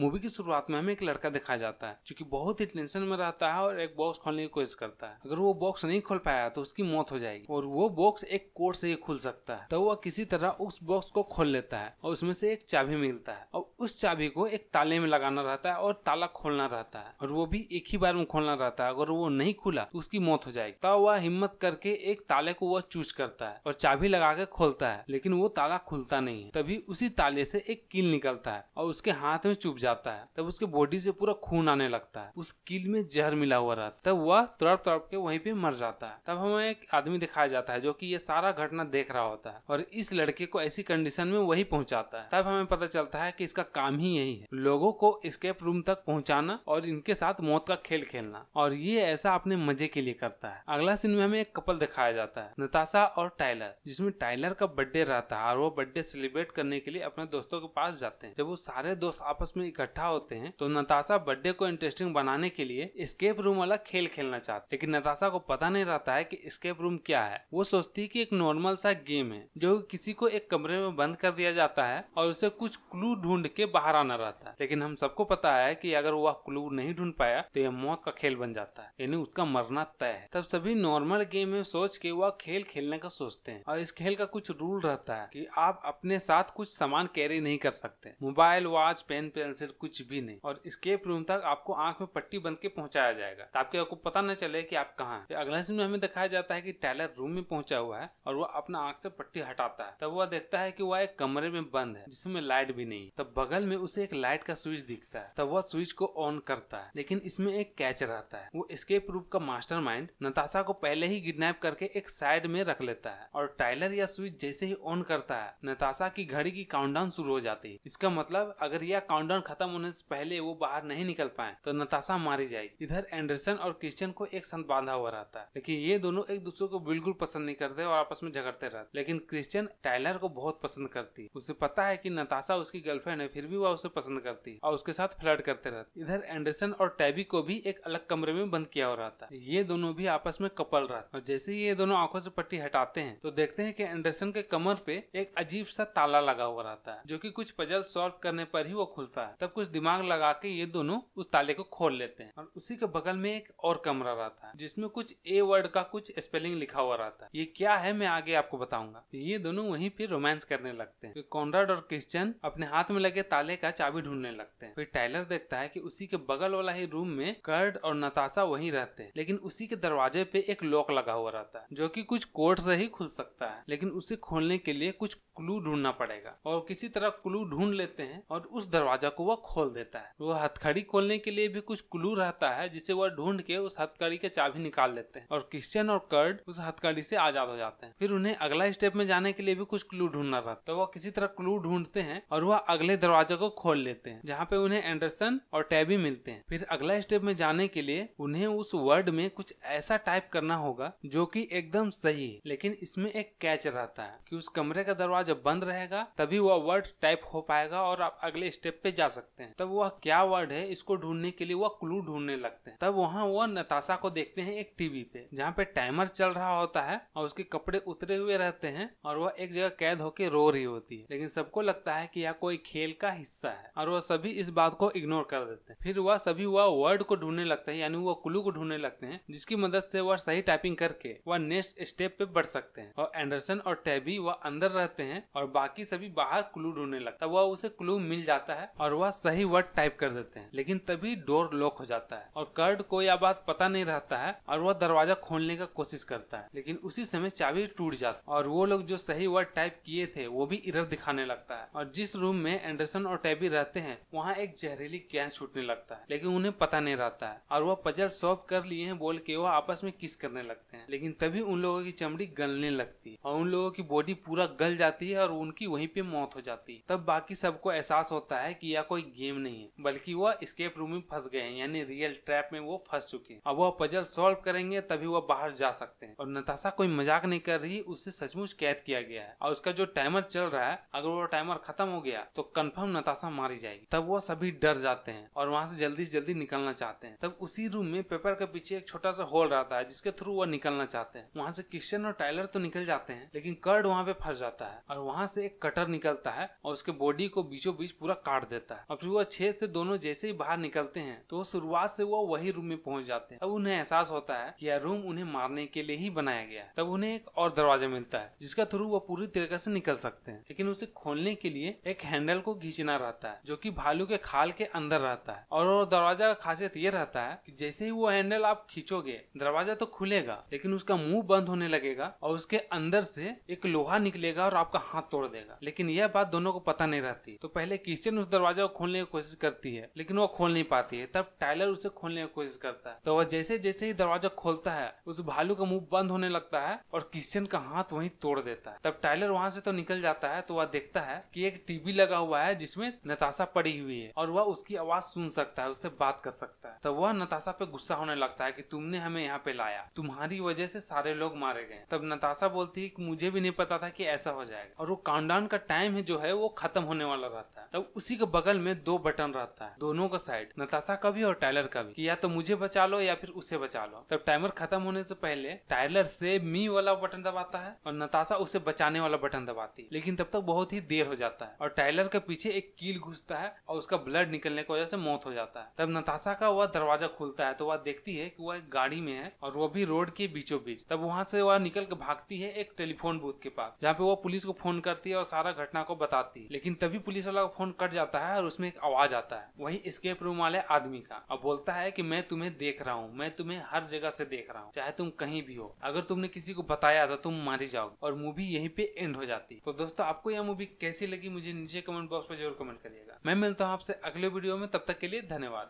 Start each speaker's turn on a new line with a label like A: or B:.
A: movie की शुरुआत में हमें एक लड़का दिखाया जाता है जो कि बहुत ही टेंशन में रहता है और एक बॉक्स खोलने की कोशिश करता है अगर वो बॉक्स नहीं खोल पाया तो उसकी मौत हो जाएगी और वो बॉक्स एक कोड से ही खुल सकता है तो वह किसी तरह उस बॉक्स को खोल लेता है और उसमें से एक चाबी मिलता है और उस चाबी को एक ताले में लगाना रहता है और ताला खोलना रहता है और वो भी एक ही बार में खोलना रहता है अगर वो नहीं खुला तो उसकी मौत हो जाएगी तब वह हिम्मत करके एक ताले को वह चूज करता है और चाबी लगा के खोलता है लेकिन वो ताला खुलता नहीं है तभी उसी ताले से एक कील निकलता है और उसके हाथ में चुप जाता है तब उसके बॉडी से पूरा खून आने लगता है उस कील में जहर मिला हुआ रहता है तब वह तड़प तड़प के वहीं पे मर जाता है तब हमें एक आदमी दिखाया जाता है जो की ये सारा घटना देख रहा होता है और इस लड़के को ऐसी कंडीशन में वही पहुंचाता है तब हमें पता चलता है की इसका काम ही यही है लोगों को स्केप रूम तक पहुंचाना और इनके साथ मौत का खेल खेलना और ये ऐसा अपने मजे के लिए करता है अगला सीन में हमें एक कपल दिखाया जाता है नताशा और टाइलर जिसमें टाइलर का बर्थडे रहता है और वो बर्थडे सेलिब्रेट करने के लिए अपने दोस्तों के पास जाते हैं जब वो सारे दोस्त आपस में इकट्ठा होते हैं तो नताशा बर्थडे को इंटरेस्टिंग बनाने के लिए स्केप रूम वाला खेल खेलना चाहते लेकिन नताशा को पता नहीं रहता है कि स्केप रूम क्या है वो सोचती है कि एक नॉर्मल सा गेम है जो किसी को एक कमरे में बंद कर दिया जाता है और उसे कुछ क्लू ढूंढ के बाहर आना रहता है लेकिन हम सबको पता है की अगर वह क्लू नहीं ढूंढ पाया तो यह मौत का खेल बन जाता है यानी उसका मरना तय है तब सभी नॉर्मल गेम में सोच के वह खेल खेलने का सोचते हैं और इस खेल का कुछ रूल रहता है कि आप अपने साथ कुछ सामान कैरी नहीं कर सकते मोबाइल वॉच पेन पेंसिल दरअसल कुछ भी नहीं और स्केप रूम तक आपको आंख में पट्टी बंद के पहुंचाया जाएगा ताकि तो आपको पता न चले कि आप कहाँ हैं तो अगला सीन में हमें दिखाया जाता है कि टाइलर रूम में पहुंचा हुआ है और वह अपना आंख से पट्टी हटाता है तब वह देखता है कि वह एक कमरे में बंद है जिसमें लाइट भी नहीं तब बगल में उसे एक लाइट का स्विच दिखता है तब वह स्विच को ऑन करता है लेकिन इसमें एक कैच रहता है वो स्केप रूम का मास्टर माइंड नताशा को पहले ही किडनेप करके एक साइड में रख लेता है और टाइलर या स्विच जैसे ही ऑन करता है नताशा की घड़ी की काउंटडाउन शुरू हो जाती है इसका मतलब अगर यह काउंटडाउन खत्म होने से पहले वो बाहर नहीं निकल पाए तो नताशा मारी जाएगी इधर एंडरसन और क्रिश्चियन को एक संत बांधा हुआ रहता है लेकिन ये दोनों एक दूसरे को बिल्कुल पसंद नहीं करते और आपस में झगड़ते रहते लेकिन क्रिश्चियन टाइलर को बहुत पसंद करती उसे पता है की नताशा उसकी गर्लफ्रेंड है फिर भी वह उसे पसंद करती और उसके साथ फ्लर्ट करते रहते इधर एंडरसन और टैबी को भी एक अलग कमरे में बंद किया हुआ रहता है ये दोनों भी आपस में कपल रहते और जैसे ही ये दोनों आंखों से पट्टी हटाते हैं तो देखते हैं कि एंडरसन के कमर पे एक अजीब सा ताला लगा हुआ रहता है जो कि कुछ पजल सॉल्व करने पर ही वो खुलता है सब मतलब कुछ दिमाग लगा के ये दोनों उस ताले को खोल लेते हैं और उसी के बगल में एक और कमरा रहता है जिसमें कुछ ए वर्ड का कुछ स्पेलिंग लिखा हुआ रहता है ये क्या है मैं आगे आपको बताऊंगा तो ये दोनों वहीं फिर रोमांस करने लगते हैं कॉन्राड और क्रिश्चियन अपने हाथ में लगे ताले का चाबी ढूंढने लगते हैं फिर टाइलर देखता है की उसी के बगल वाला ही रूम में कर्ड और नताशा वही रहते हैं लेकिन उसी के दरवाजे पे एक लॉक लगा हुआ रहता है जो की कुछ कोर्ट से ही खुल सकता है लेकिन उसे खोलने के लिए कुछ क्लू ढूंढना पड़ेगा और किसी तरह क्लू ढूंढ लेते हैं और उस दरवाजा को वह खोल देता है वह हथकड़ी खोलने के लिए भी कुछ क्लू रहता है जिसे वह ढूंढ के उस हथकड़ी के चाबी निकाल लेते हैं और क्रिश्चियन और कर्ड उस हथकड़ी से आजाद हो जाते हैं फिर उन्हें अगला स्टेप में जाने के लिए भी कुछ क्लू ढूंढना रहता है तो वह किसी तरह क्लू ढूंढते हैं और वह अगले दरवाजे को खोल लेते हैं जहाँ पे उन्हें एंडरसन और टैबी मिलते हैं फिर अगला स्टेप में जाने के लिए उन्हें उस वर्ड में कुछ ऐसा टाइप करना होगा जो कि एकदम सही है लेकिन इसमें एक कैच रहता है कि उस कमरे का दरवाजा बंद रहेगा तभी वह वर्ड टाइप हो पाएगा और आप अगले स्टेप पे जा सकते हैं तब वह क्या वर्ड है इसको ढूंढने के लिए वह क्लू ढूंढने लगते हैं तब वहाँ वह नताशा को देखते हैं एक टीवी पे जहाँ पे टाइमर चल रहा होता है और उसके कपड़े उतरे हुए रहते हैं और वह एक जगह कैद होकर रो रही होती है लेकिन सबको लगता है की यह कोई खेल का हिस्सा है और वह सभी इस बात को इग्नोर कर देते हैं फिर वह सभी वह वर्ड को ढूंढने लगता है यानी वह क्लू को ढूंढने लगते हैं जिसकी मदद से वह सही टाइपिंग करके वह नेक्स्ट स्टेप पे बढ़ सकते हैं और एंडरसन और टैबी वह अंदर रहते हैं और बाकी सभी बाहर क्लू ढूंढने लगता है वह उसे क्लू मिल जाता है और वह अलावा सही वर्ड टाइप कर देते हैं लेकिन तभी डोर लॉक हो जाता है और कर्ड को यह बात पता नहीं रहता है और वह दरवाजा खोलने का कोशिश करता है लेकिन उसी समय चाबी टूट जाती और वो लोग जो सही वर्ड टाइप किए थे वो भी इधर दिखाने लगता है और जिस रूम में एंडरसन और टैबी रहते हैं वहाँ एक जहरीली गैस छूटने लगता है लेकिन उन्हें पता नहीं रहता है और वह पजल सॉल्व कर लिए हैं बोल के वह आपस में किस करने लगते हैं लेकिन तभी उन लोगों की चमड़ी गलने लगती है और उन लोगों की बॉडी पूरा गल जाती है और उनकी वहीं पे मौत हो जाती है तब बाकी सबको एहसास होता है की या कोई कोई गेम नहीं है बल्कि वह स्केप रूम में फंस गए हैं यानी रियल ट्रैप में वो फंस चुके हैं अब वह पजल सॉल्व करेंगे तभी वह बाहर जा सकते हैं और नताशा कोई मजाक नहीं कर रही उसे सचमुच कैद किया गया है और उसका जो टाइमर चल रहा है अगर वो टाइमर खत्म हो गया तो कन्फर्म नताशा मारी जाएगी तब वो सभी डर जाते हैं और वहाँ से जल्दी जल्दी निकलना चाहते हैं तब उसी रूम में पेपर के पीछे एक छोटा सा होल रहता है जिसके थ्रू वो निकलना चाहते हैं वहाँ से क्रिश्चियन और टाइलर तो निकल जाते हैं लेकिन कर्ड वहाँ पे फंस जाता है और वहाँ से एक कटर निकलता है और उसके बॉडी को बीचों बीच पूरा काट देता है और फिर वो छेद से दोनों जैसे ही बाहर निकलते हैं तो शुरुआत से वो वही रूम में पहुंच जाते हैं अब उन्हें एहसास होता है कि यह रूम उन्हें मारने के लिए ही बनाया गया है तब उन्हें एक और दरवाजा मिलता है जिसका थ्रू वो पूरी तरीके से निकल सकते हैं लेकिन उसे खोलने के लिए एक हैंडल को खींचना रहता है जो की भालू के खाल के अंदर रहता है और दरवाजा का खासियत ये रहता है की जैसे ही वो हैंडल आप खींचोगे दरवाजा तो खुलेगा लेकिन उसका मुंह बंद होने लगेगा और उसके अंदर से एक लोहा निकलेगा और आपका हाथ तोड़ देगा लेकिन यह बात दोनों को पता नहीं रहती तो पहले किचन उस दरवाजा को खोलने की कोशिश करती है लेकिन वो खोल नहीं पाती है तब टाइलर उसे खोलने की कोशिश करता है तो वह जैसे जैसे ही दरवाजा खोलता है उस भालू का मुंह बंद होने लगता है और क्रिश्चियन का हाथ वही तोड़ देता है तब टाइलर वहां से तो निकल जाता है तो वह देखता है की एक टीवी लगा हुआ है जिसमे नताशा पड़ी हुई है और वह उसकी आवाज सुन सकता है उससे बात कर सकता है तब वह नताशा पे गुस्सा होने लगता है की तुमने हमें यहाँ पे लाया तुम्हारी वजह से सारे लोग मारे गए तब नताशा बोलती है मुझे भी नहीं पता था की ऐसा हो जाएगा और वो काउंटडाउन का टाइम है जो है वो खत्म होने वाला रहता है तब उसी के बगल में दो बटन रहता है दोनों का साइड नताशा का भी और टाइलर का भी या तो मुझे बचा लो या फिर उसे बचा लो तब टाइमर खत्म होने से पहले टाइलर से मी वाला बटन दबाता है और नताशा उसे बचाने वाला बटन दबाती है लेकिन तब तक बहुत ही देर हो जाता है और टाइलर के पीछे एक कील घुसता है और उसका ब्लड निकलने की वजह से मौत हो जाता है तब नताशा का वह दरवाजा खुलता है तो वह देखती है कि वह एक गाड़ी में है और वो भी रोड के बीचों बीच तब वहां से वह निकल के भागती है एक टेलीफोन बूथ के पास जहाँ पे वह पुलिस को फोन करती है और सारा घटना को बताती है लेकिन तभी पुलिस वाला का फोन कट जाता है और उसमें एक आवाज आता है वही स्केप रूम वाले आदमी का अब बोलता है कि मैं तुम्हें देख रहा हूँ मैं तुम्हें हर जगह से देख रहा हूँ चाहे तुम कहीं भी हो अगर तुमने किसी को बताया तो तुम मारी जाओ और मूवी यहीं पे एंड हो जाती तो दोस्तों आपको यह मूवी कैसी लगी मुझे नीचे कमेंट बॉक्स पर जरूर कमेंट करिएगा मैं मिलता हूँ आपसे अगले वीडियो में तब तक के लिए धन्यवाद